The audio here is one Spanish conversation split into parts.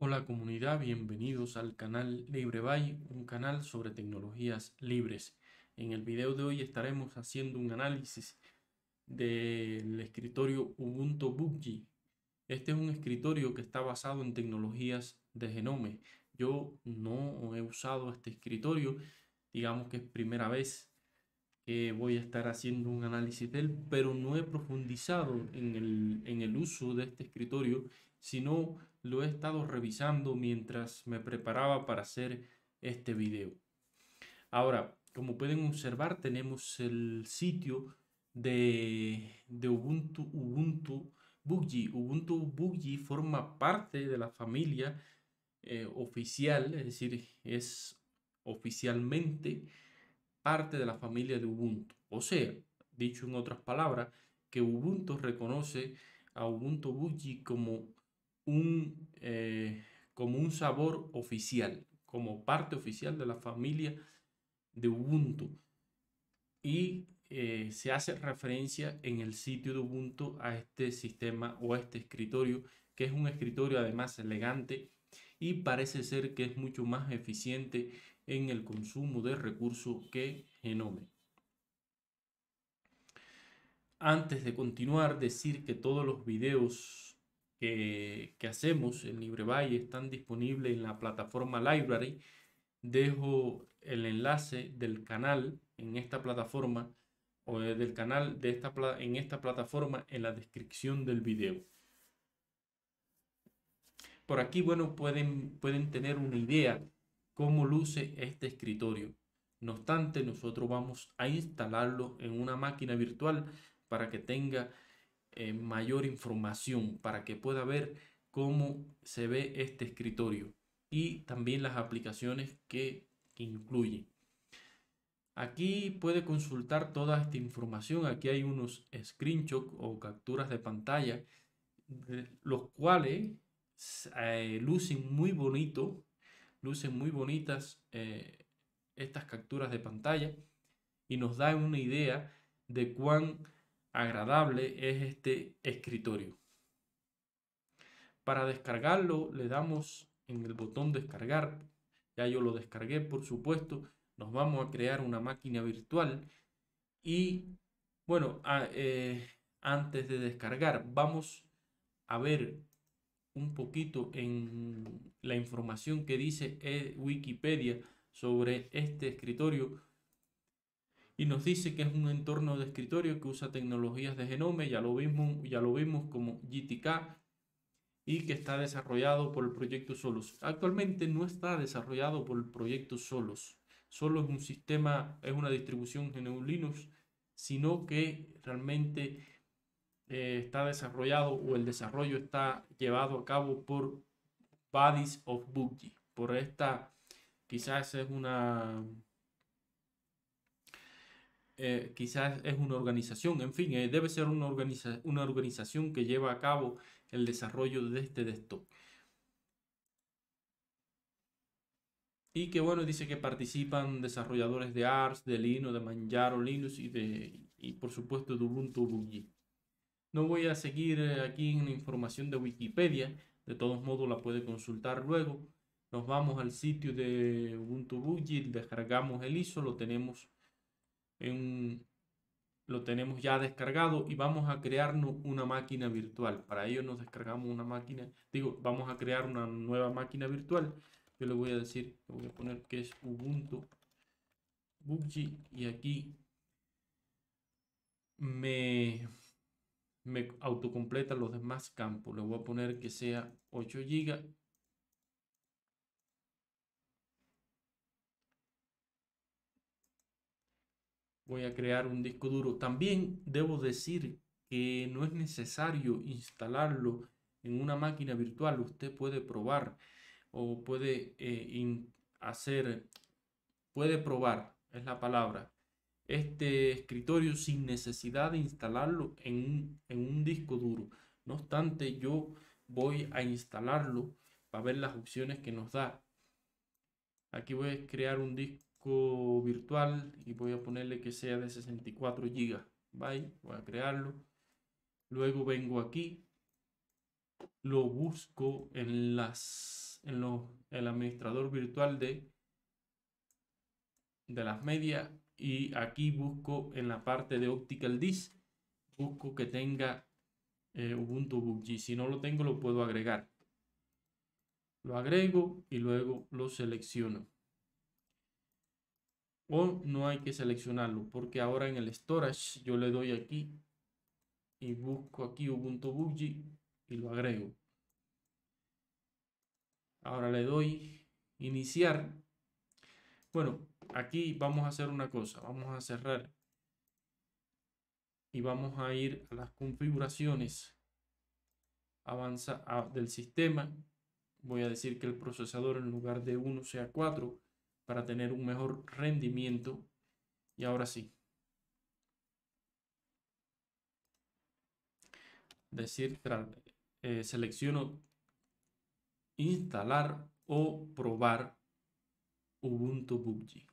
Hola comunidad, bienvenidos al canal LibreBay, un canal sobre tecnologías libres. En el video de hoy estaremos haciendo un análisis del escritorio Ubuntu Buggy. Este es un escritorio que está basado en tecnologías de Genome. Yo no he usado este escritorio, digamos que es primera vez que voy a estar haciendo un análisis de él, pero no he profundizado en el, en el uso de este escritorio sino lo he estado revisando mientras me preparaba para hacer este video. Ahora, como pueden observar, tenemos el sitio de, Ubuntu, Ubuntu Buggy. Ubuntu Buggy forma parte de la familia eh, oficial, es decir, es oficialmente parte de la familia de Ubuntu. O sea, dicho en otras palabras, que Ubuntu reconoce a Ubuntu Buggy como un, eh, como un sabor oficial, como parte oficial de la familia de Ubuntu. Y eh, se hace referencia en el sitio de Ubuntu a este sistema o a este escritorio, que es un escritorio además elegante y parece ser que es mucho más eficiente en el consumo de recursos que Genome. Antes de continuar, decir que todos los videos que, hacemos en LibreBuy están disponibles en la plataforma Library. Dejo el enlace del canal en esta plataforma o eh, del canal de esta en esta plataforma en la descripción del video. Por aquí, bueno, pueden, pueden tener una idea cómo luce este escritorio. No obstante, nosotros vamos a instalarlo en una máquina virtual para que tenga eh, mayor información para que pueda ver cómo se ve este escritorio y también las aplicaciones que incluye. Aquí puede consultar toda esta información. Aquí hay unos screenshots o capturas de pantalla, los cuales eh, lucen muy bonito, lucen muy bonitas eh, estas capturas de pantalla y nos dan una idea de cuán agradable es este escritorio. Para descargarlo le damos en el botón descargar. Ya yo lo descargué, por supuesto. Nos vamos a crear una máquina virtual. Y bueno, eh, antes de descargar, vamos a ver un poquito en la información que dice eh, Wikipedia sobre este escritorio y nos dice que es un entorno de escritorio que usa tecnologías de genoma. ya lo vimos, ya lo vimos como GTK, y que está desarrollado por el proyecto Solos. Actualmente no está desarrollado por el proyecto Solos. Solo es un sistema, es una distribución GNU Linux, sino que realmente eh, está desarrollado o el desarrollo está llevado a cabo por Bodies of Boogie. Por esta, quizás es una eh, quizás es una organización, en fin, eh, debe ser una, una organización que lleva a cabo el desarrollo de este desktop. Y que bueno, dice que participan desarrolladores de ARS, de Linux, de Manjaro Linux y, de, y por supuesto de Ubuntu buggy No voy a seguir eh, aquí en la información de Wikipedia, de todos modos la puede consultar luego. Nos vamos al sitio de Ubuntu buggy descargamos el ISO, lo tenemos lo tenemos ya descargado y vamos a crearnos una máquina virtual. Para ello nos descargamos una máquina, digo, vamos a crear una nueva máquina virtual. Yo le voy a decir, voy a poner que es Ubuntu Buggy y aquí me, me autocompleta los demás campos. Le voy a poner que sea 8 GB voy a crear un disco duro. También debo decir que no es necesario instalarlo en una máquina virtual. Usted puede probar o puede eh, hacer, puede probar, es la palabra, este escritorio sin necesidad de instalarlo en un disco duro. No obstante, yo voy a instalarlo para ver las opciones que nos da. Aquí voy a crear un disco virtual y voy a ponerle que sea de 64 GB. Voy a crearlo. Luego vengo aquí, lo busco en las en el administrador virtual de de las medias y aquí busco en la parte de Optical Disk, busco que tenga eh, Ubuntu Buggy. Si no lo tengo, lo puedo agregar. Lo agrego y luego lo selecciono o no hay que seleccionarlo porque ahora en el storage yo le doy aquí y busco aquí Ubuntu buggy y lo agrego. Ahora le doy iniciar. Bueno, aquí vamos a hacer una cosa. Vamos a cerrar y vamos a ir a las configuraciones avanza, ah, del sistema. Voy a decir que el procesador en lugar de 1 sea 4 para tener un mejor rendimiento. Y ahora sí. Decir, eh, selecciono instalar o probar Ubuntu Buggy,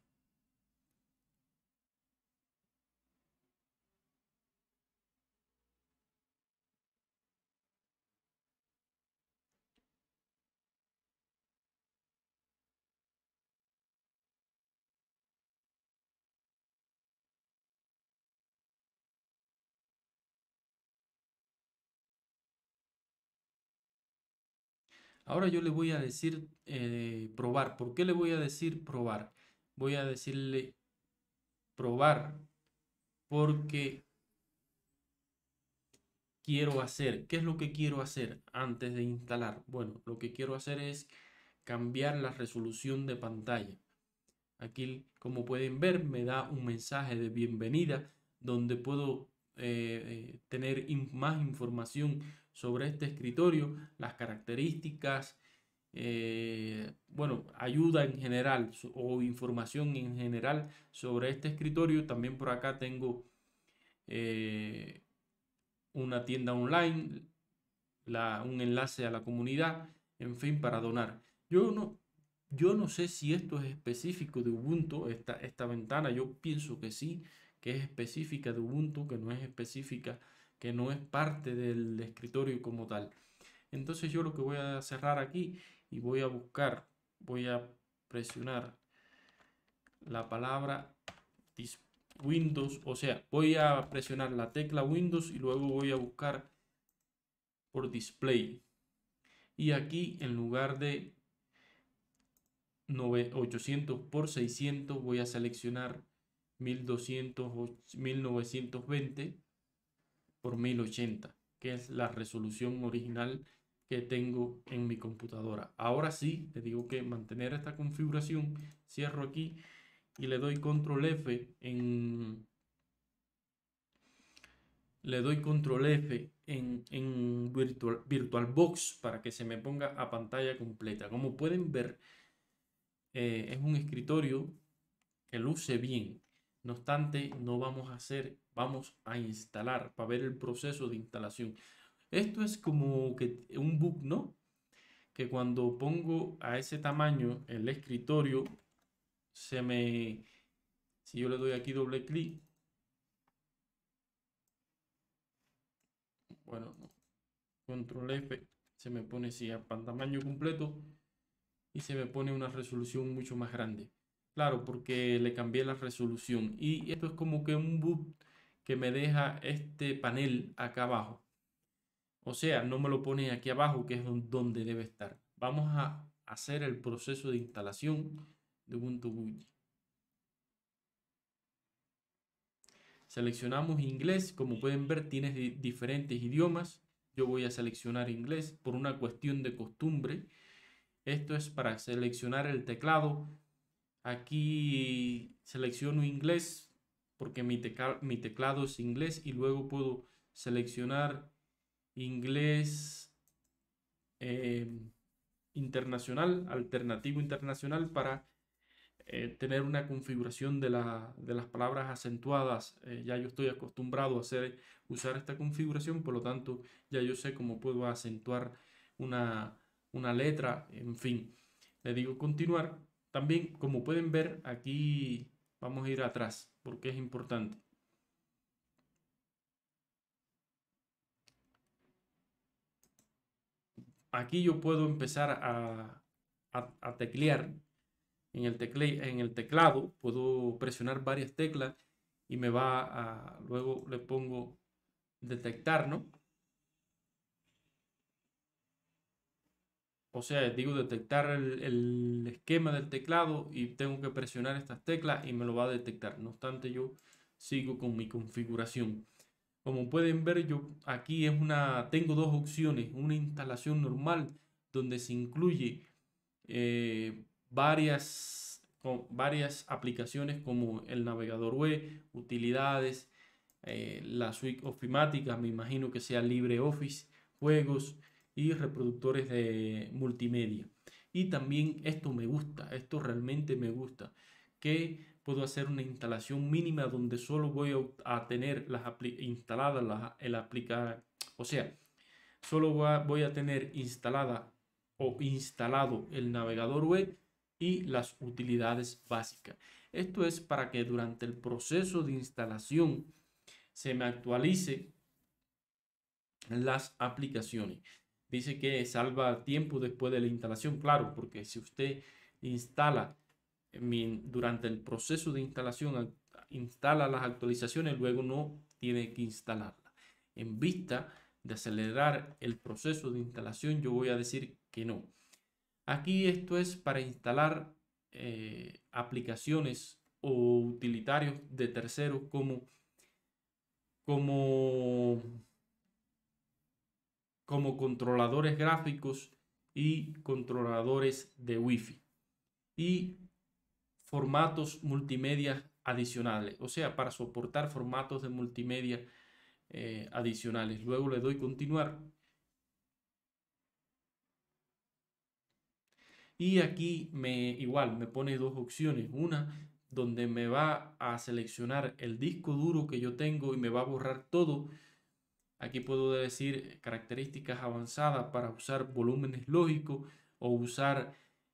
Ahora yo le voy a decir eh, probar. ¿Por qué le voy a decir probar? Voy a decirle probar porque quiero hacer. ¿Qué es lo que quiero hacer antes de instalar? Bueno, lo que quiero hacer es cambiar la resolución de pantalla. Aquí, como pueden ver, me da un mensaje de bienvenida donde puedo eh, eh, tener más información sobre este escritorio, las características, eh, bueno, ayuda en general o información en general sobre este escritorio. También por acá tengo eh, una tienda online, la, un enlace a la comunidad, en fin, para donar. Yo no, yo no sé si esto es específico de Ubuntu, esta, esta ventana, yo pienso que sí, que es específica de Ubuntu, que no es específica que no es parte del escritorio como tal. Entonces yo lo que voy a cerrar aquí y voy a buscar, voy a presionar la palabra Windows, o sea, voy a presionar la tecla Windows y luego voy a buscar por display. Y aquí en lugar de 800 por 600 voy a seleccionar 1200 1920 por 1080, que es la resolución original que tengo en mi computadora. Ahora sí, te digo que mantener esta configuración, cierro aquí y le doy control F en... Le doy control F en, en Virtual, VirtualBox para que se me ponga a pantalla completa. Como pueden ver, eh, es un escritorio que luce bien. No obstante, no vamos a hacer, vamos a instalar para ver el proceso de instalación. Esto es como que un bug, ¿no? Que cuando pongo a ese tamaño el escritorio, se me... Si yo le doy aquí doble clic. Bueno, Control F. Se me pone si sí, a tamaño completo. Y se me pone una resolución mucho más grande. Claro, porque le cambié la resolución. Y esto es como que un boot que me deja este panel acá abajo. O sea, no me lo pone aquí abajo, que es donde debe estar. Vamos a hacer el proceso de instalación de Ubuntu Seleccionamos inglés. Como pueden ver, tienes diferentes idiomas. Yo voy a seleccionar inglés por una cuestión de costumbre. Esto es para seleccionar el teclado Aquí selecciono inglés porque mi, mi teclado es inglés y luego puedo seleccionar inglés eh, internacional, alternativo internacional para eh, tener una configuración de, las palabras acentuadas. Eh, ya yo estoy acostumbrado a hacer, usar esta configuración, por lo tanto ya yo sé cómo puedo acentuar una, una letra, en fin. Le digo continuar también, como pueden ver, aquí vamos a ir atrás porque es importante. Aquí yo puedo empezar a, teclear. En el, en el teclado puedo presionar varias teclas y me va a... Luego le pongo detectar, ¿no? O sea, digo detectar el, esquema del teclado y tengo que presionar estas teclas y me lo va a detectar. No obstante, yo sigo con mi configuración. Como pueden ver, yo aquí es una, tengo dos opciones. Una instalación normal donde se incluye eh, varias, varias aplicaciones como el navegador web, utilidades, eh, la suite ofimática, me imagino que sea LibreOffice, juegos, y reproductores de multimedia. Y también esto me gusta, esto realmente me gusta, que puedo hacer una instalación mínima donde solo voy a tener las instaladas el aplicar, o sea, solo voy a tener instalada o instalado el navegador web y las utilidades básicas. Esto es para que durante el proceso de instalación se me actualice las aplicaciones dice que salva tiempo después de la instalación, claro, porque si usted instala eh, durante el proceso de instalación, instala las actualizaciones, luego no tiene que instalarlas. En vista de acelerar el proceso de instalación, yo voy a decir que no. Aquí esto es para instalar eh, aplicaciones o utilitarios de terceros como, como como controladores gráficos y controladores de Wi-Fi y formatos multimedia adicionales, o sea, para soportar formatos de multimedia eh, adicionales. Luego le doy continuar. Y aquí me igual me pone dos opciones. Una donde me va a seleccionar el disco duro que yo tengo y me va a borrar todo Aquí puedo decir características avanzadas para usar volúmenes lógicos o usar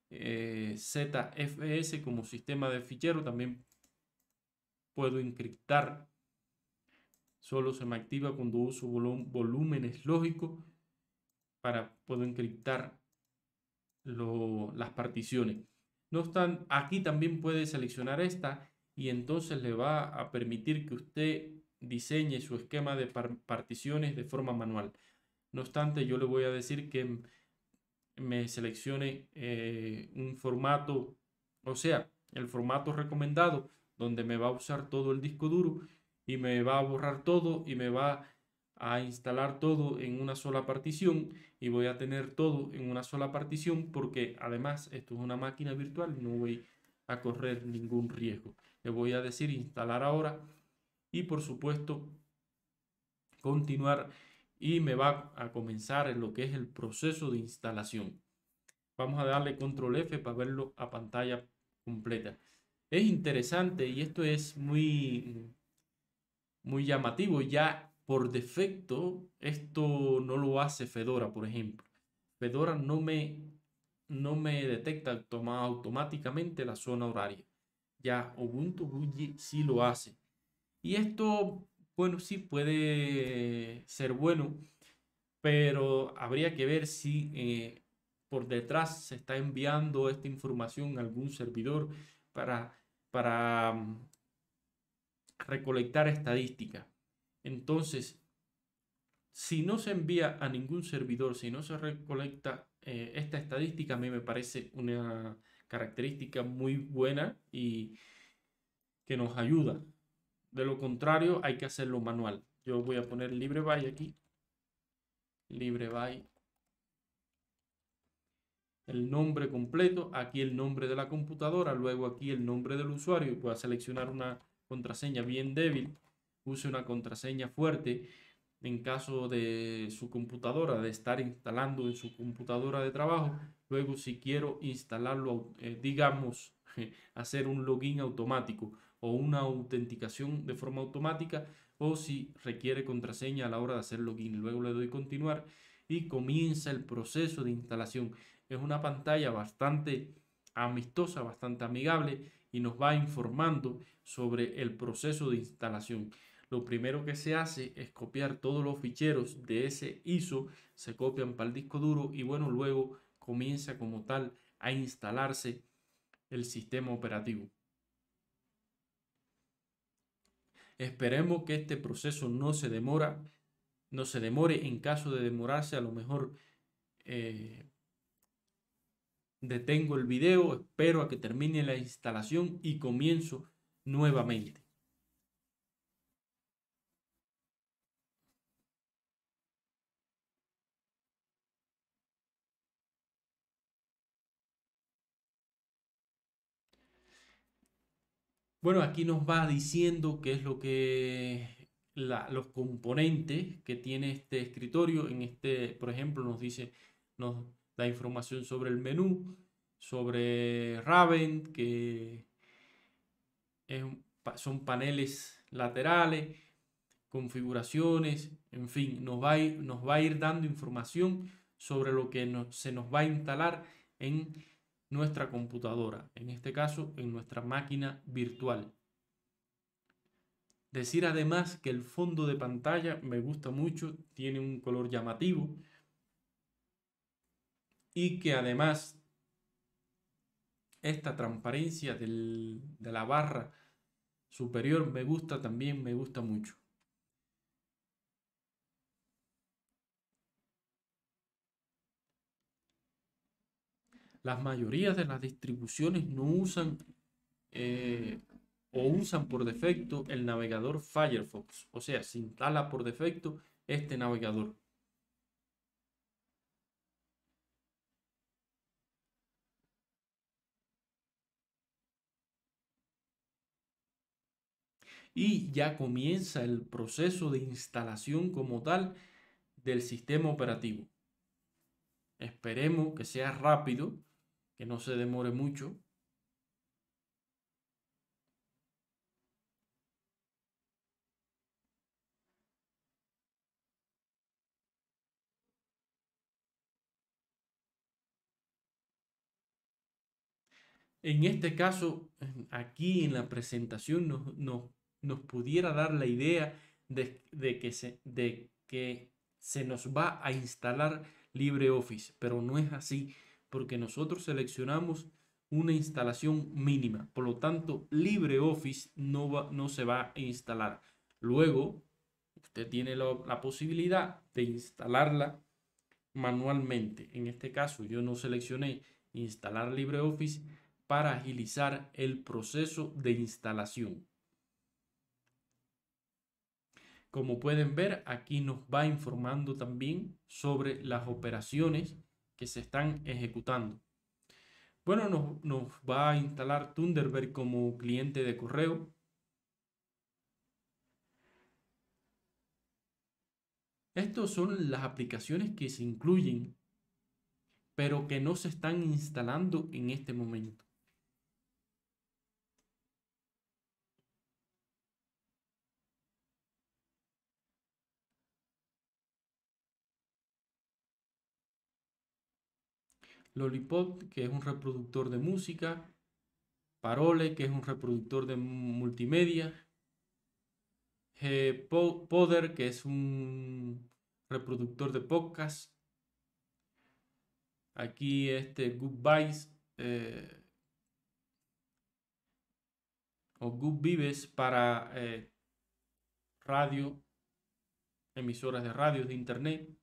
eh, ZFS como sistema de fichero. También puedo encriptar. Solo se me activa cuando uso volúmenes lógicos para puedo encriptar las particiones. No están. aquí también puede seleccionar esta y entonces le va a permitir que usted diseñe su esquema de particiones de forma manual. No obstante, yo le voy a decir que me seleccione eh, un formato, o sea, el formato recomendado, donde me va a usar todo el disco duro y me va a borrar todo y me va a instalar todo en una sola partición y voy a tener todo en una sola partición porque además esto es una máquina virtual no voy a correr ningún riesgo. Le voy a decir instalar ahora y por supuesto continuar y me va a comenzar en lo que es el proceso de instalación. Vamos a darle control F para verlo a pantalla completa. Es interesante y esto es muy, muy llamativo. Ya por defecto esto no lo hace Fedora, por ejemplo. Fedora no me, no me detecta automáticamente la zona horaria. Ya Ubuntu si sí lo hace. Y esto, bueno, sí puede ser bueno, pero habría que ver si eh, por detrás se está enviando esta información a algún servidor para, para mm, recolectar estadística. Entonces, si no se envía a ningún servidor, si no se recolecta eh, esta estadística, a mí me parece una característica muy buena y que nos ayuda de lo contrario, hay que hacerlo manual. Yo voy a poner libre aquí. Libre El nombre completo. Aquí el nombre de la computadora. Luego aquí el nombre del usuario. Voy a seleccionar una contraseña bien débil. Use una contraseña fuerte en caso de su computadora, de estar instalando en su computadora de trabajo. Luego, si quiero instalarlo, eh, digamos, hacer un login automático o una autenticación de forma automática o si requiere contraseña a la hora de hacer login. Luego le doy continuar y comienza el proceso de instalación. Es una pantalla bastante amistosa, bastante amigable y nos va informando sobre el proceso de instalación. Lo primero que se hace es copiar todos los ficheros de ese ISO, se copian para el disco duro y bueno, luego comienza como tal a instalarse el sistema operativo. Esperemos que este proceso no se demora, no se demore. En caso de demorarse, a lo mejor eh, detengo el video, espero a que termine la instalación y comienzo nuevamente. Bueno, aquí nos va diciendo qué es lo que los componentes que tiene este escritorio. En este, por ejemplo, nos dice, nos da información sobre el menú, sobre Raven, que son paneles laterales, configuraciones, en fin, nos va, a ir, nos va a ir dando información sobre lo que se nos va a instalar en nuestra computadora, en este caso en nuestra máquina virtual. Decir además que el fondo de pantalla me gusta mucho, tiene un color llamativo y que además esta transparencia de la barra superior me gusta también, me gusta mucho. Las mayorías de las distribuciones no usan eh, o usan por defecto el navegador Firefox. O sea, se instala por defecto este navegador. y ya comienza el proceso de instalación como tal del sistema operativo. Esperemos que sea rápido que no se demore mucho. En este caso, aquí en la presentación nos, nos, pudiera dar la idea de, de, que se, de que se nos va a instalar LibreOffice, pero no es así porque nosotros seleccionamos una instalación mínima. Por lo tanto, LibreOffice no, no se va a instalar. Luego, usted tiene la posibilidad de instalarla manualmente. En este caso, yo no seleccioné instalar LibreOffice para agilizar el proceso de instalación. Como pueden ver, aquí nos va informando también sobre las operaciones que se están ejecutando. Bueno, nos, nos va a instalar Thunderbird como cliente de correo. Estas son las aplicaciones que se incluyen, pero que no se están instalando en este momento. Lollipop, que es un reproductor de música, Parole, que es un reproductor de multimedia, Poder, que es un reproductor de podcast. Aquí este Goodbyes eh, o Good Vives para eh, radio, emisoras de radio, de internet.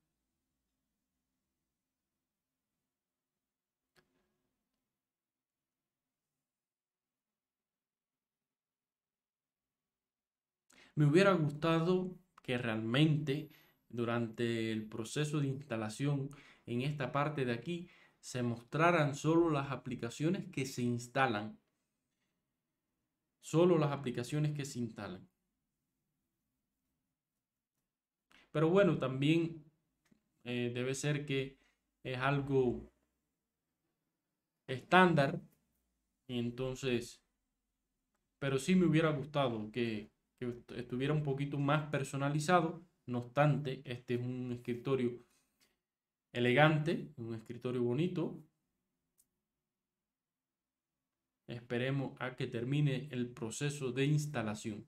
Me hubiera gustado que realmente durante el proceso de instalación en esta parte de aquí se mostraran solo las aplicaciones que se instalan. Solo las aplicaciones que se instalan. Pero bueno, también eh, debe ser que es algo estándar. entonces, pero sí me hubiera gustado que, que estuviera un poquito más personalizado. No obstante, este es un escritorio elegante, un escritorio bonito. Esperemos a que termine el proceso de instalación.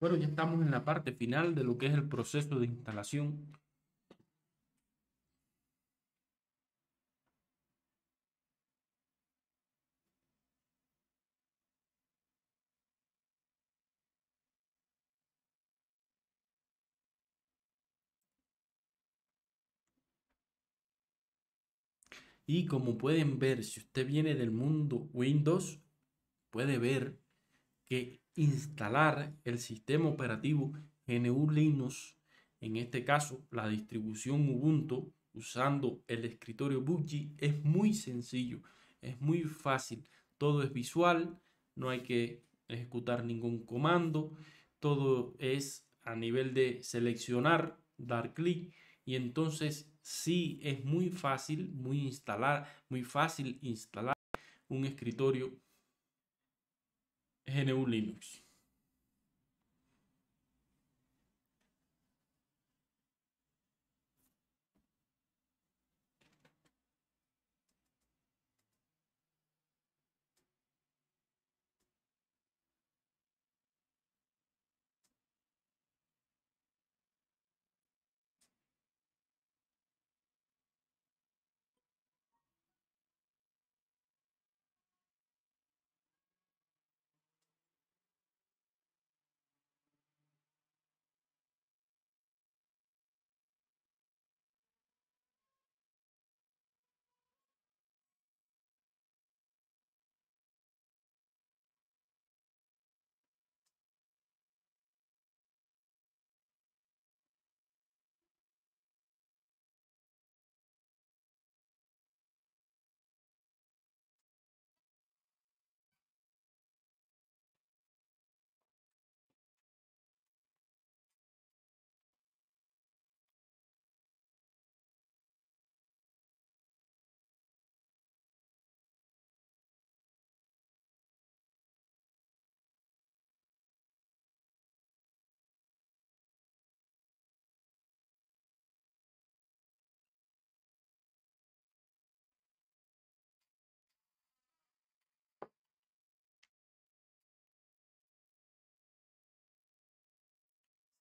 Bueno, ya estamos en la parte final de lo que es el proceso de instalación. Y como pueden ver, si usted viene del mundo Windows, puede ver que instalar el sistema operativo GNU Linux, en este caso la distribución Ubuntu, usando el escritorio Buggy es muy sencillo, es muy fácil. Todo es visual, no hay que ejecutar ningún comando, todo es a nivel de seleccionar, dar clic y entonces sí es muy fácil, muy instalar, muy fácil instalar un escritorio GNU Linux.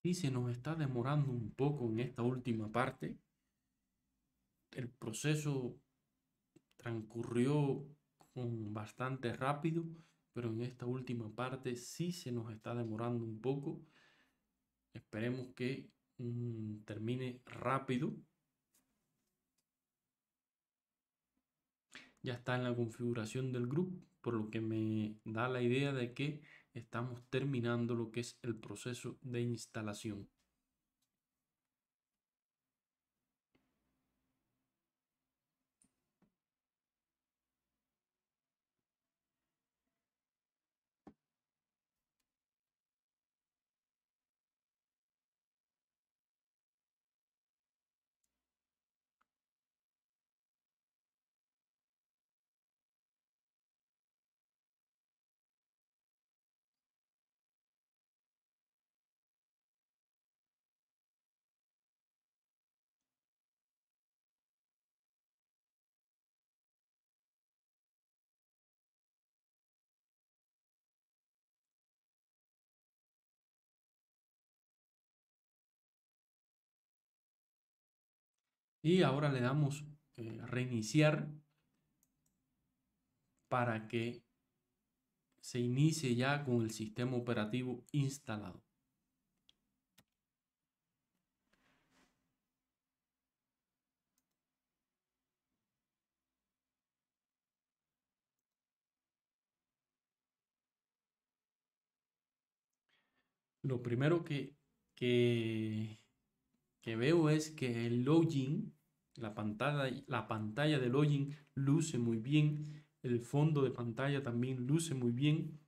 y se nos está demorando un poco en esta última parte. El proceso transcurrió con bastante rápido, pero en esta última parte sí se nos está demorando un poco. Esperemos que mm, termine rápido. Ya está en la configuración del grupo, por lo que me da la idea de que estamos terminando lo que es el proceso de instalación. Y ahora le damos eh, reiniciar para que se inicie ya con el sistema operativo instalado. Lo primero que, que que veo es que el login, la pantalla, la pantalla de login luce muy bien, el fondo de pantalla también luce muy bien.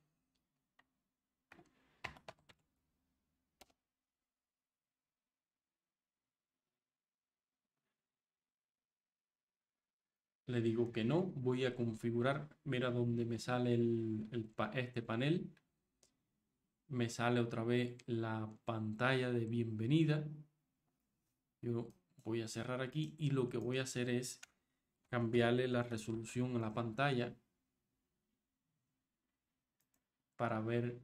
Le digo que no, voy a configurar, mira dónde me sale este panel. Me sale otra vez la pantalla de bienvenida, yo voy a cerrar aquí y lo que voy a hacer es cambiarle la resolución a la pantalla para ver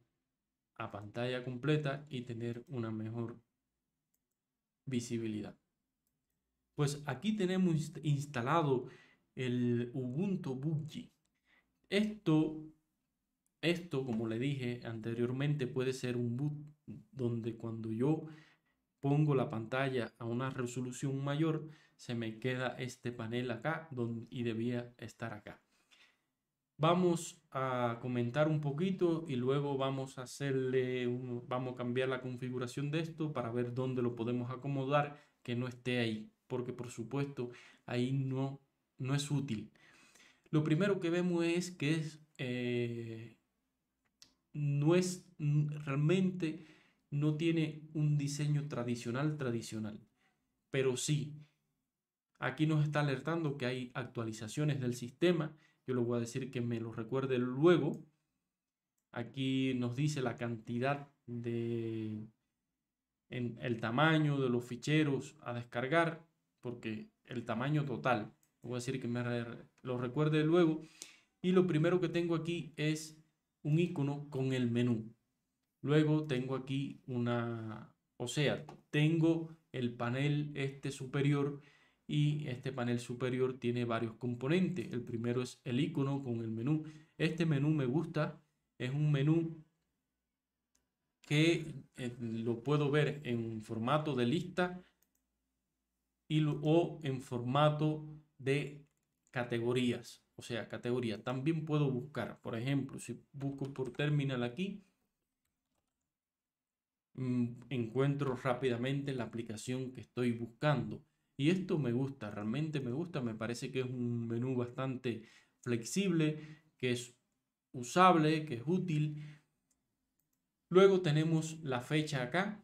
a pantalla completa y tener una mejor visibilidad. Pues aquí tenemos instalado el Ubuntu bugie Esto, esto, como le dije anteriormente, puede ser un boot donde cuando yo pongo la pantalla a una resolución mayor, se me queda este panel acá donde, y debía estar acá. Vamos a comentar un poquito y luego vamos a hacerle, vamos a cambiar la configuración de esto para ver dónde lo podemos acomodar que no esté ahí, porque por supuesto ahí no, no es útil. Lo primero que vemos es que es, eh, no es realmente no tiene un diseño tradicional tradicional, pero sí, aquí nos está alertando que hay actualizaciones del sistema, yo le voy a decir que me lo recuerde luego, aquí nos dice la cantidad de, en el tamaño de los ficheros a descargar, porque el tamaño total, voy a decir que me lo recuerde luego, y lo primero que tengo aquí es un icono con el menú. Luego tengo aquí una, o sea, tengo el panel este superior y este panel superior tiene varios componentes. El primero es el icono con el menú. Este menú me gusta, es un menú que eh, lo puedo ver en formato de lista o en formato de categorías, o sea, categoría. También puedo buscar, por ejemplo, si busco por terminal aquí, Mm, encuentro rápidamente la aplicación que estoy buscando. Y esto me gusta, realmente me gusta, me parece que es un menú bastante flexible, que es usable, que es útil. Luego tenemos la fecha acá,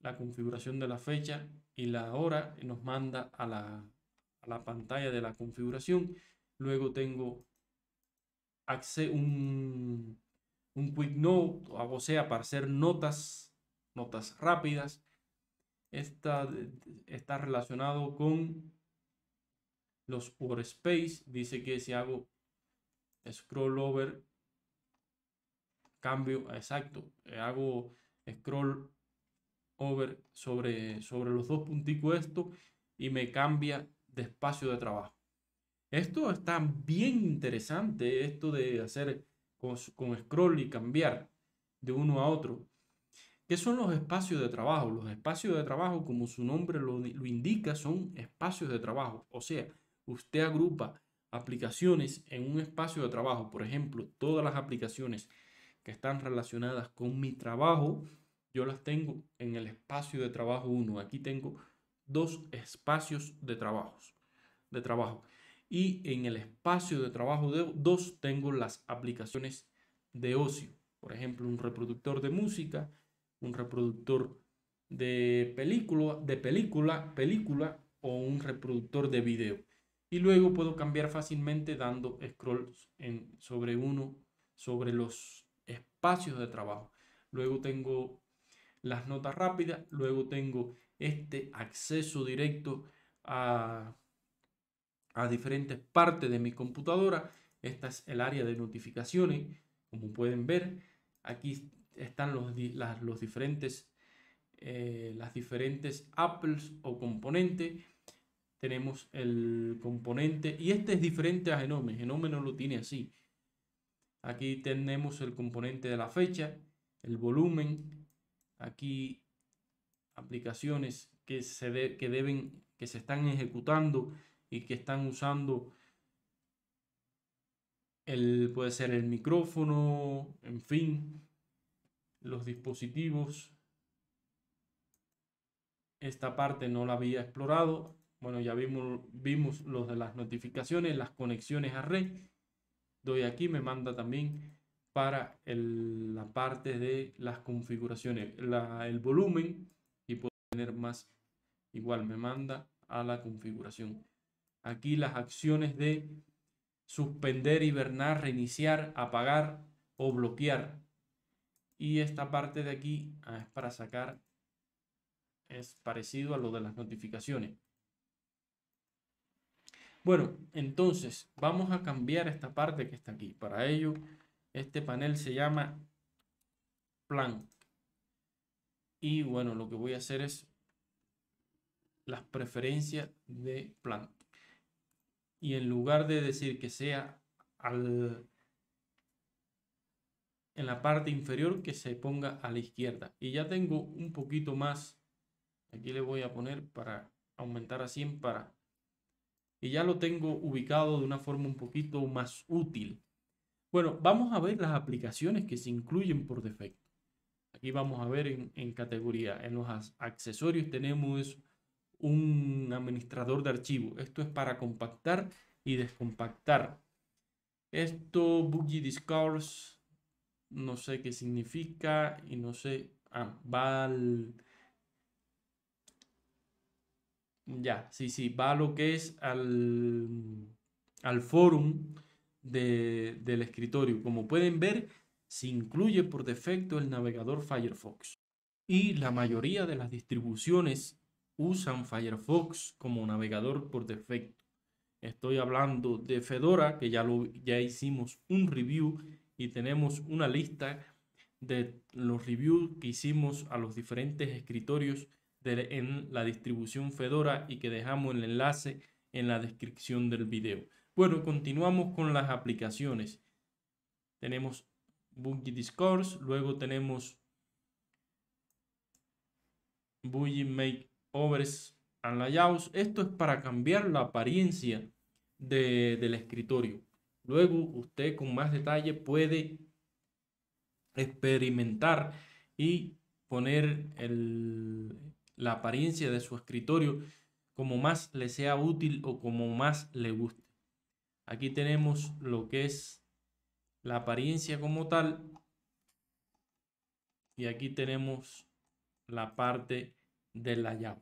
la configuración de la fecha y la hora nos manda a la, a la pantalla de la configuración. Luego tengo un, un quick note, o sea, para hacer notas notas rápidas. esta está relacionado con los workspace. Dice que si hago scroll over, cambio, exacto, eh, hago scroll over sobre, sobre los dos punticos esto y me cambia de espacio de trabajo. Esto está bien interesante, esto de hacer con scroll y cambiar de uno a otro. ¿Qué son los espacios de trabajo? Los espacios de trabajo, como su nombre lo, indica, son espacios de trabajo. O sea, usted agrupa aplicaciones en un espacio de trabajo. Por ejemplo, todas las aplicaciones que están relacionadas con mi trabajo, yo las tengo en el espacio de trabajo 1. Aquí tengo dos espacios de trabajos, de trabajo. Y en el espacio de trabajo 2 tengo las aplicaciones de ocio. Por ejemplo, un reproductor de música, un reproductor de película, de película, película o un reproductor de video. Y luego puedo cambiar fácilmente dando scroll en, sobre uno, sobre los espacios de trabajo. Luego tengo las notas rápidas, luego tengo este acceso directo a, a diferentes partes de mi computadora. Esta es el área de notificaciones, como pueden ver. Aquí están los, los diferentes, eh, las diferentes apples o componentes. Tenemos el componente y este es diferente a Genome. Genome no lo tiene así. Aquí tenemos el componente de la fecha, el volumen. Aquí aplicaciones que se, que deben, que se están ejecutando y que están usando el, puede ser el micrófono, en fin, los dispositivos. Esta parte no la había explorado. Bueno, ya vimos, vimos los de las notificaciones, las conexiones a red. Doy aquí, me manda también para la parte de las configuraciones, el volumen y puedo tener más. Igual me manda a la configuración. Aquí las acciones de suspender, hibernar, reiniciar, apagar o bloquear. Y esta parte de aquí ah, es para sacar, es parecido a lo de las notificaciones. Bueno, entonces vamos a cambiar esta parte que está aquí. Para ello, este panel se llama plan. Y bueno, lo que voy a hacer es las preferencias de plan. Y en lugar de decir que sea al en la parte inferior que se ponga a la izquierda. Y ya tengo un poquito más. Aquí le voy a poner para aumentar a 100 para... Y ya lo tengo ubicado de una forma un poquito más útil. Bueno, vamos a ver las aplicaciones que se incluyen por defecto. Aquí vamos a ver en, en categoría. En los accesorios tenemos un administrador de archivo. Esto es para compactar y descompactar. Esto, Buggy Discourse, no sé qué significa y no sé, ah, va al... Ya, sí, sí, va a lo que es al, al forum del escritorio. Como pueden ver, se incluye por defecto el navegador Firefox. Y la mayoría de las distribuciones usan Firefox como navegador por defecto. Estoy hablando de Fedora, que ya, lo, ya hicimos un review y tenemos una lista de los reviews que hicimos a los diferentes escritorios en la distribución Fedora y que dejamos el enlace en la descripción del video. Bueno, continuamos con las aplicaciones. Tenemos Buggy Discourse, luego tenemos Make Makeovers and Layouts. Esto es para cambiar la apariencia del escritorio. Luego usted con más detalle puede experimentar y poner la apariencia de su escritorio como más le sea útil o como más le guste. Aquí tenemos lo que es la apariencia como tal y aquí tenemos la parte del layout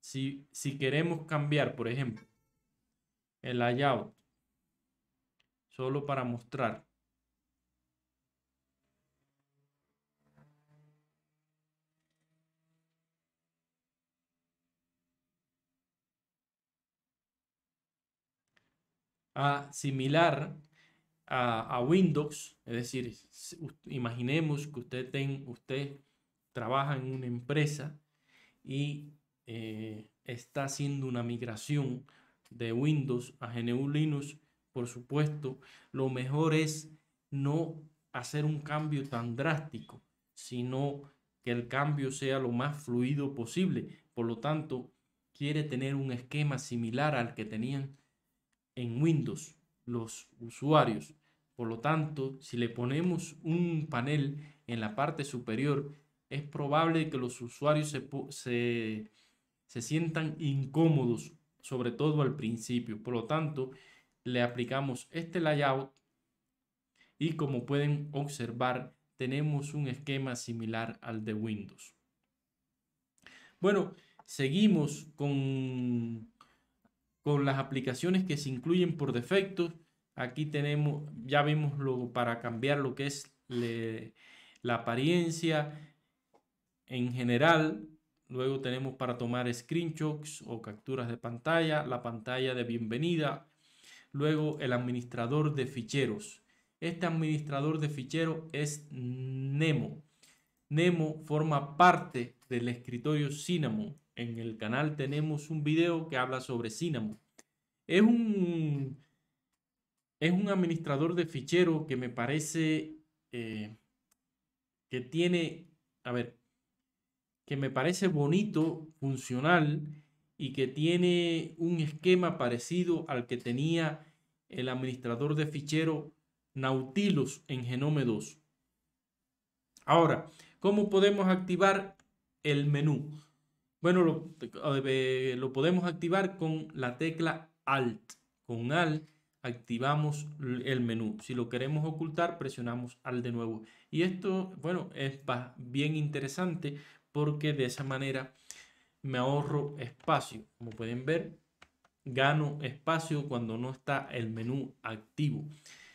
Si, si queremos cambiar, por ejemplo, el layout solo para mostrar. similar a, Windows, es decir, imaginemos que usted, ten, usted trabaja en una empresa y eh, está haciendo una migración de Windows a GNU Linux por supuesto, lo mejor es no hacer un cambio tan drástico, sino que el cambio sea lo más fluido posible. Por lo tanto, quiere tener un esquema similar al que tenían en Windows los usuarios. Por lo tanto, si le ponemos un panel en la parte superior, es probable que los usuarios se, sientan incómodos, sobre todo al principio. Por lo tanto, le aplicamos este layout y como pueden observar tenemos un esquema similar al de Windows. Bueno, seguimos con, con las aplicaciones que se incluyen por defecto. Aquí tenemos, ya vimos lo, para cambiar lo que es la apariencia en general. Luego tenemos para tomar screenshots o capturas de pantalla, la pantalla de bienvenida, Luego el administrador de ficheros. Este administrador de ficheros es Nemo. Nemo forma parte del escritorio Cinnamon. En el canal tenemos un video que habla sobre Cinnamon. Es un, es un administrador de fichero que me parece eh, que tiene, a ver, que me parece bonito, funcional y que tiene un esquema parecido al que tenía el administrador de fichero Nautilus en Genome 2. Ahora, ¿cómo podemos activar el menú? Bueno, lo, eh, lo podemos activar con la tecla Alt. Con Alt activamos el menú. Si lo queremos ocultar, presionamos Alt de nuevo. Y esto, bueno, es bien interesante porque de esa manera me ahorro espacio. Como pueden ver, gano espacio cuando no está el menú activo.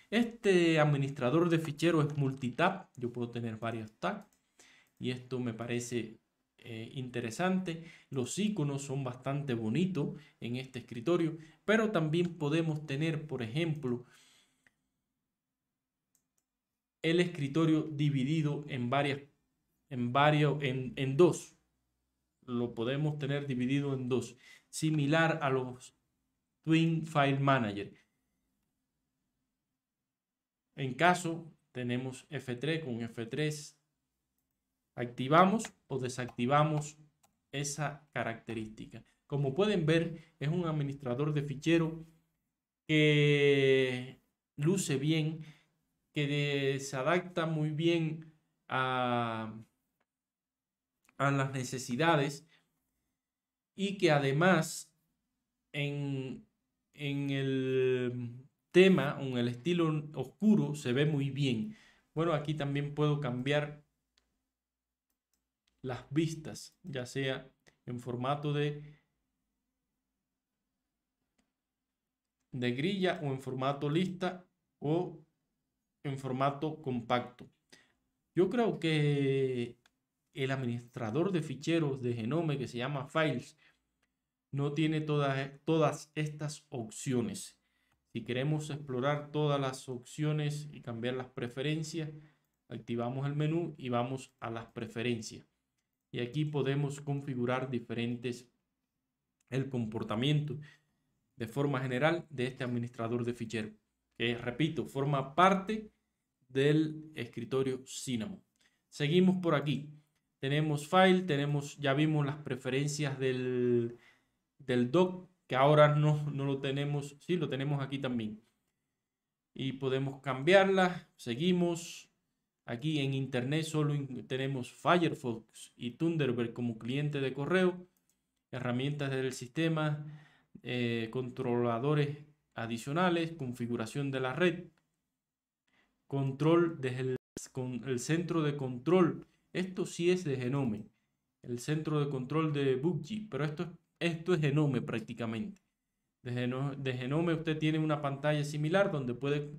Este administrador de ficheros es multitab. Yo puedo tener varios tags. Y esto me parece eh, interesante. Los iconos son bastante bonitos en este escritorio. Pero también podemos tener, por ejemplo, el escritorio dividido en varias en varios en, en dos lo podemos tener dividido en dos, similar a los Twin File Manager. En caso, tenemos F3 con F3. Activamos o desactivamos esa característica. Como pueden ver, es un administrador de fichero que luce bien, que se adapta muy bien a a las necesidades y que además en, en el tema o en el estilo oscuro se ve muy bien. Bueno, aquí también puedo cambiar las vistas, ya sea en formato de, de grilla o en formato lista o en formato compacto. Yo creo que el administrador de ficheros de Genome que se llama Files no tiene todas, todas estas opciones. Si queremos explorar todas las opciones y cambiar las preferencias, activamos el menú y vamos a las preferencias. Y aquí podemos configurar diferentes el comportamiento de forma general de este administrador de ficheros. que repito, forma parte del escritorio Cinnamon. Seguimos por aquí tenemos file, tenemos, ya vimos las preferencias del, del doc, que ahora no, no lo tenemos, sí, lo tenemos aquí también. Y podemos cambiarlas, seguimos. Aquí en Internet solo tenemos Firefox y Thunderbird como cliente de correo, herramientas del sistema, eh, controladores adicionales, configuración de la red, control desde el, el centro de control esto sí es de Genome, el centro de control de Buggy, pero esto, esto es Genome prácticamente. De, Genome usted tiene una pantalla similar donde puede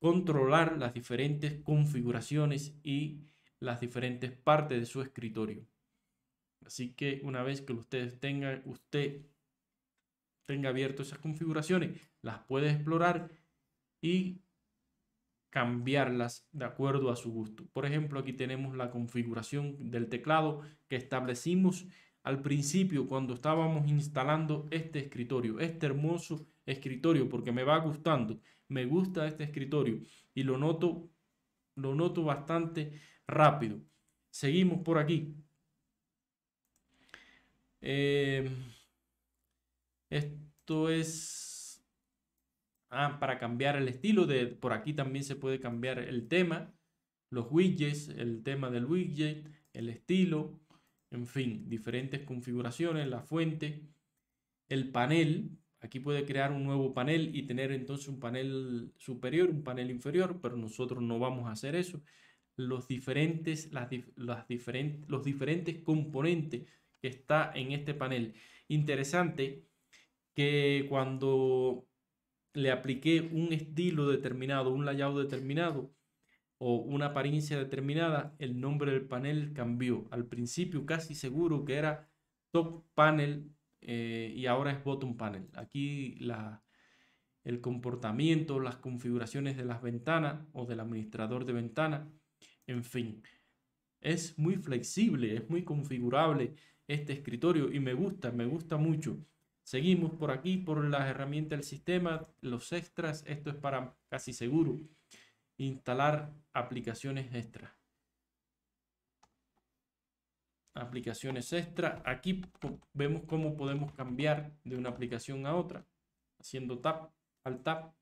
controlar las diferentes configuraciones y las diferentes partes de su escritorio. Así que una vez que usted tenga, usted tenga abierto esas configuraciones, las puede explorar y cambiarlas de acuerdo a su gusto. Por ejemplo, aquí tenemos la configuración del teclado que establecimos al principio cuando estábamos instalando este escritorio, este hermoso escritorio, porque me va gustando, me gusta este escritorio y lo noto, lo noto bastante rápido. Seguimos por aquí. Eh, esto es Ah, para cambiar el estilo de, por aquí también se puede cambiar el tema, los widgets, el tema del widget, el estilo, en fin, diferentes configuraciones, la fuente, el panel, aquí puede crear un nuevo panel y tener entonces un panel superior, un panel inferior, pero nosotros no vamos a hacer eso. Los diferentes, las, las los diferentes componentes que está en este panel. Interesante que cuando le apliqué un estilo determinado, un layout determinado o una apariencia determinada, el nombre del panel cambió. Al principio casi seguro que era top panel eh, y ahora es bottom panel. Aquí la, el comportamiento, las configuraciones de las ventanas o del administrador de ventana, en fin. Es muy flexible, es muy configurable este escritorio y me gusta, me gusta mucho. Seguimos por aquí, por las herramientas del sistema, los extras. Esto es para casi seguro instalar aplicaciones extras. Aplicaciones extra. Aquí vemos cómo podemos cambiar de una aplicación a otra. Haciendo tap al tap.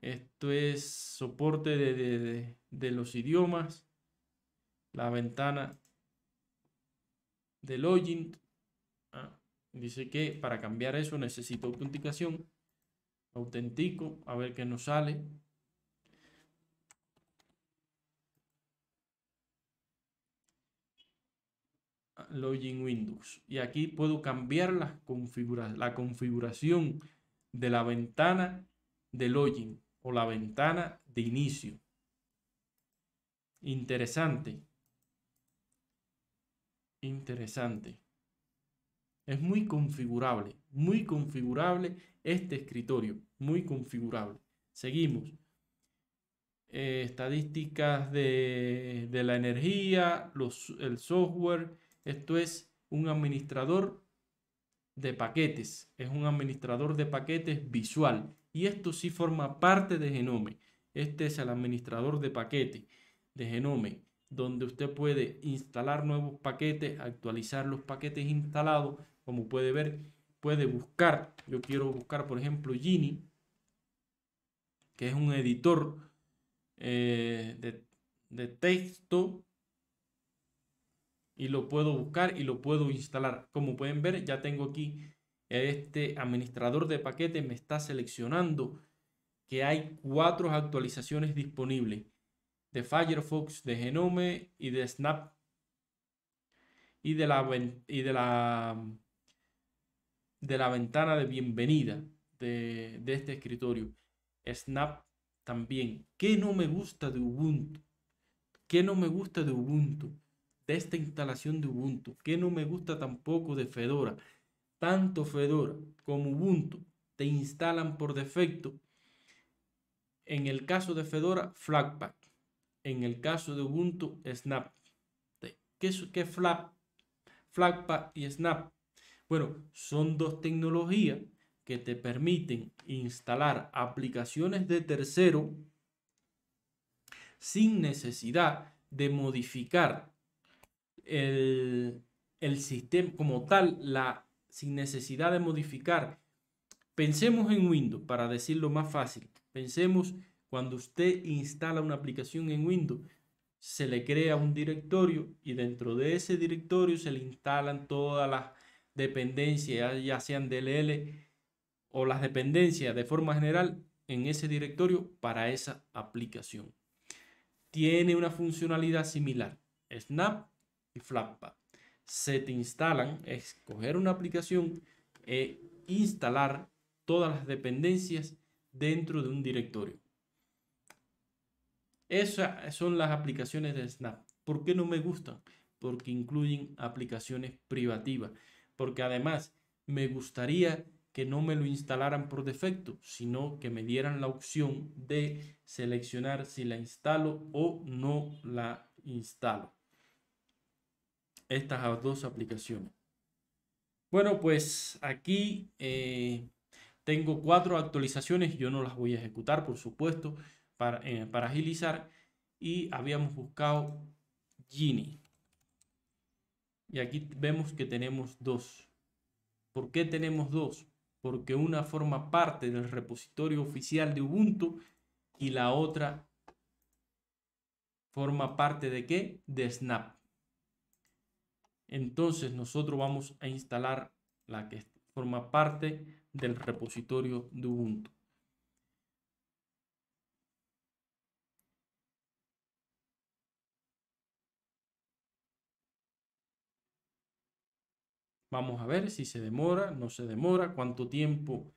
Esto es soporte de, de los idiomas. La ventana de login Dice que para cambiar eso necesito autenticación. Autentico, a ver qué nos sale. Login Windows. Y aquí puedo cambiar la, la configuración de la ventana de login o la ventana de inicio. Interesante. Interesante. Es muy configurable, muy configurable este escritorio, muy configurable. Seguimos. Eh, estadísticas de, la energía, los, el software. Esto es un administrador de paquetes. Es un administrador de paquetes visual. Y esto sí forma parte de Genome. Este es el administrador de paquetes de Genome, donde usted puede instalar nuevos paquetes, actualizar los paquetes instalados, como puede ver, puede buscar. Yo quiero buscar, por ejemplo, Gini, que es un editor eh, de, texto. Y lo puedo buscar y lo puedo instalar. Como pueden ver, ya tengo aquí este administrador de paquete me está seleccionando que hay cuatro actualizaciones disponibles de Firefox, de Genome y de Snap y de la, y de la de la ventana de bienvenida de, este escritorio. Snap también. ¿Qué no me gusta de Ubuntu? ¿Qué no me gusta de Ubuntu? De esta instalación de Ubuntu. ¿Qué no me gusta tampoco de Fedora? Tanto Fedora como Ubuntu te instalan por defecto. En el caso de Fedora, Flatpak. En el caso de Ubuntu, Snap. ¿Qué es, qué y Snap? Bueno, son dos tecnologías que te permiten instalar aplicaciones de tercero sin necesidad de modificar el, sistema como tal, la, sin necesidad de modificar. Pensemos en Windows, para decirlo más fácil. Pensemos cuando usted instala una aplicación en Windows, se le crea un directorio y dentro de ese directorio se le instalan todas las dependencias, ya sean DLL o las dependencias de forma general en ese directorio para esa aplicación. Tiene una funcionalidad similar, Snap y Flatpak. Se te instalan, escoger una aplicación e instalar todas las dependencias dentro de un directorio. Esas son las aplicaciones de Snap. ¿Por qué no me gustan? Porque incluyen aplicaciones privativas porque además me gustaría que no me lo instalaran por defecto, sino que me dieran la opción de seleccionar si la instalo o no la instalo. Estas dos aplicaciones. Bueno, pues aquí eh, tengo cuatro actualizaciones. Yo no las voy a ejecutar, por supuesto, para, eh, para agilizar. Y habíamos buscado Gini. Y aquí vemos que tenemos dos. ¿Por qué tenemos dos? Porque una forma parte del repositorio oficial de Ubuntu y la otra forma parte de qué? De Snap. Entonces nosotros vamos a instalar la que forma parte del repositorio de Ubuntu. Vamos a ver si se demora, no se demora, cuánto tiempo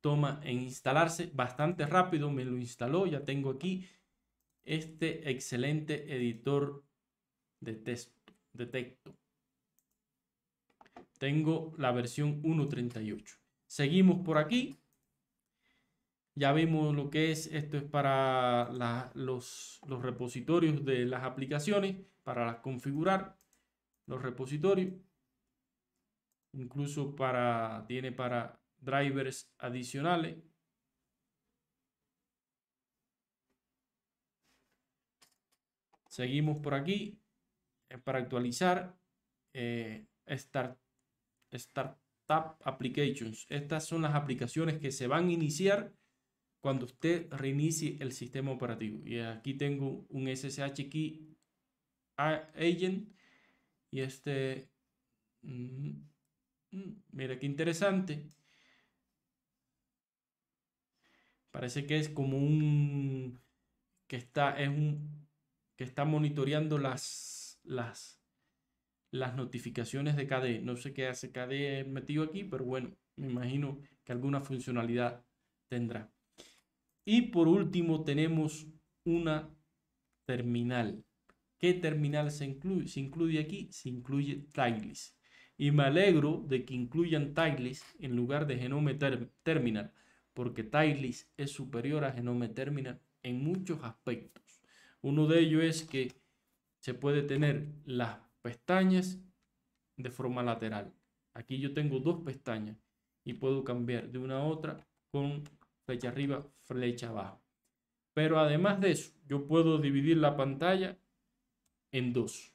toma en instalarse. Bastante rápido me lo instaló. Ya tengo aquí este excelente editor de, texto, de Tengo la versión 1.38. Seguimos por aquí. Ya vemos lo que es, esto es para los, los, repositorios de las aplicaciones, para las configurar los repositorios incluso para, tiene para drivers adicionales. Seguimos por aquí eh, para actualizar eh, Startup Applications. Estas son las aplicaciones que se van a iniciar cuando usted reinicie el sistema operativo. Y aquí tengo un SSH Key ah, Agent y este... Mm, mira qué interesante. Parece que es como un que está es un que está monitoreando las las las notificaciones de KDE. No sé qué hace KDE metido aquí, pero bueno, me imagino que alguna funcionalidad tendrá. Y por último tenemos una terminal. ¿Qué terminal se incluye? aquí, se incluye Titleist y me alegro de que incluyan Tileys en lugar de Genome Terminal, porque TILIS es superior a Genome Terminal en muchos aspectos. Uno de ellos es que se puede tener las pestañas de forma lateral. Aquí yo tengo dos pestañas y puedo cambiar de una a otra con flecha arriba, flecha abajo. Pero además de eso, yo puedo dividir la pantalla en dos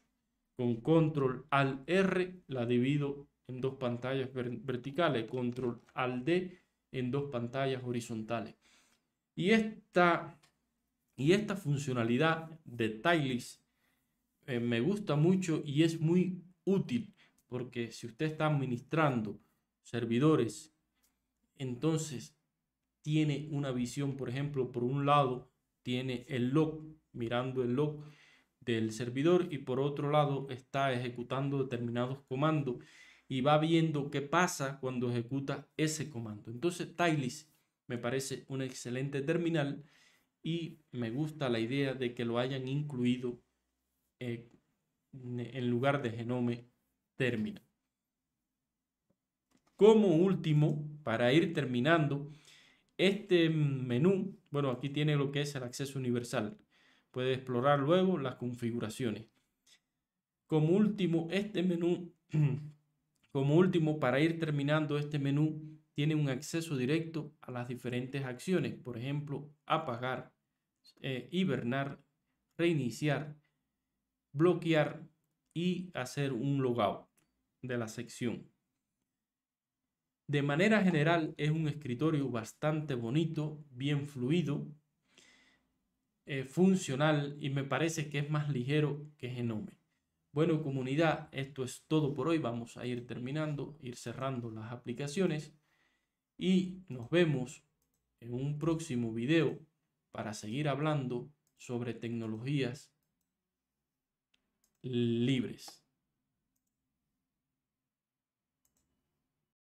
con control al R la divido en dos pantallas verticales, control al D en dos pantallas horizontales. Y esta, y esta funcionalidad de Tilex eh, me gusta mucho y es muy útil porque si usted está administrando servidores, entonces tiene una visión, por ejemplo, por un lado tiene el log, mirando el log, del servidor y por otro lado está ejecutando determinados comandos y va viendo qué pasa cuando ejecuta ese comando. Entonces tilis me parece un excelente terminal y me gusta la idea de que lo hayan incluido eh, en lugar de Genome Terminal. Como último, para ir terminando, este menú, bueno, aquí tiene lo que es el acceso universal. Puede explorar luego las configuraciones. Como último, este menú, como último, para ir terminando este menú, tiene un acceso directo a las diferentes acciones. Por ejemplo, apagar, eh, hibernar, reiniciar, bloquear y hacer un logout de la sección. De manera general es un escritorio bastante bonito, bien fluido, eh, funcional y me parece que es más ligero que Genome. Bueno, comunidad, esto es todo por hoy. Vamos a ir terminando, ir cerrando las aplicaciones y nos vemos en un próximo video para seguir hablando sobre tecnologías libres.